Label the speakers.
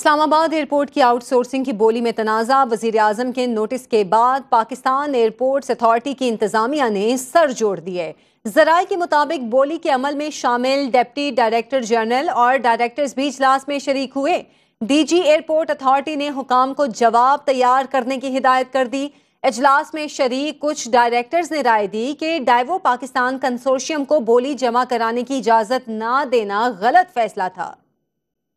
Speaker 1: Islamabad airport की outsourcing की बोली में तनाज़ा वजीर अजम के नोटिस के बाद पाकिस्तान एयरपोर्ट्स अथॉरिटी की इंतजामिया ने सर जोड़ दिए जराये के मुताबिक बोली के अमल में शामिल डेप्टी डायरेक्टर जनरल और डायरेक्टर्स भी इजलास में शरीक हुए डीजी एयरपोर्ट अथॉरिटी ने हुकाम को जवाब तैयार करने की हिदायत कर दी इजलास में शरीक कुछ डायरेक्टर्स ने राय दी कि डाइवो पाकिस्तान कंसोर्शियम को बोली जमा कराने की इजाज़त ना देना गलत फैसला था